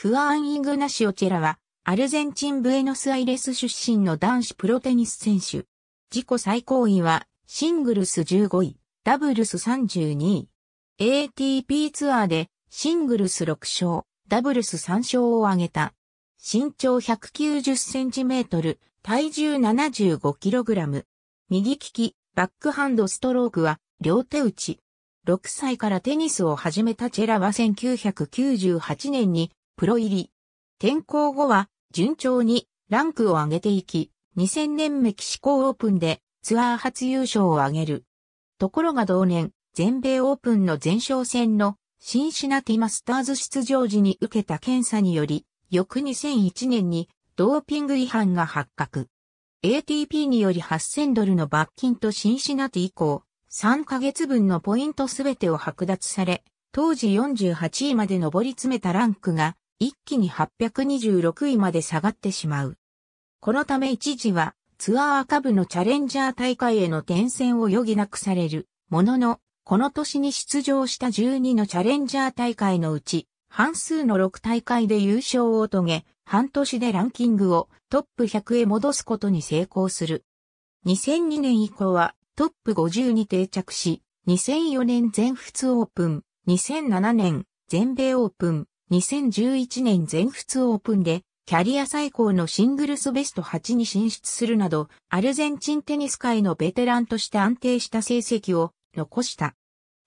フアン・イグナシオ・チェラは、アルゼンチン・ブエノスアイレス出身の男子プロテニス選手。自己最高位は、シングルス15位、ダブルス32位。ATP ツアーで、シングルス6勝、ダブルス3勝を挙げた。身長190センチメートル、体重75キログラム。右利き、バックハンドストロークは、両手打ち。6歳からテニスを始めたチェラは1998年にプロ入り。転校後は、順調にランクを上げていき、2000年メキシコオープンでツアー初優勝を挙げる。ところが同年、全米オープンの前哨戦のシンシナティマスターズ出場時に受けた検査により、翌2001年にドーピング違反が発覚。ATP により8000ドルの罰金とシンシナティ以降、3ヶ月分のポイントすべてを剥奪され、当時48位まで上り詰めたランクが一気に826位まで下がってしまう。このため一時はツアー下部のチャレンジャー大会への転戦を余儀なくされるものの、この年に出場した12のチャレンジャー大会のうち、半数の6大会で優勝を遂げ、半年でランキングをトップ100へ戻すことに成功する。2002年以降はトップ50に定着し、2004年全仏オープン、2007年全米オープン、2011年全仏オープンでキャリア最高のシングルスベスト8に進出するなど、アルゼンチンテニス界のベテランとして安定した成績を残した。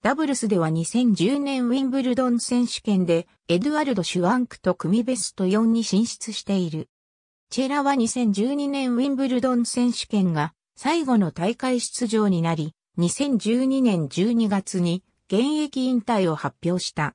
ダブルスでは2010年ウィンブルドン選手権でエドワルド・シュワンクと組ベスト4に進出している。チェラは2012年ウィンブルドン選手権が最後の大会出場になり、2012年12月に現役引退を発表した。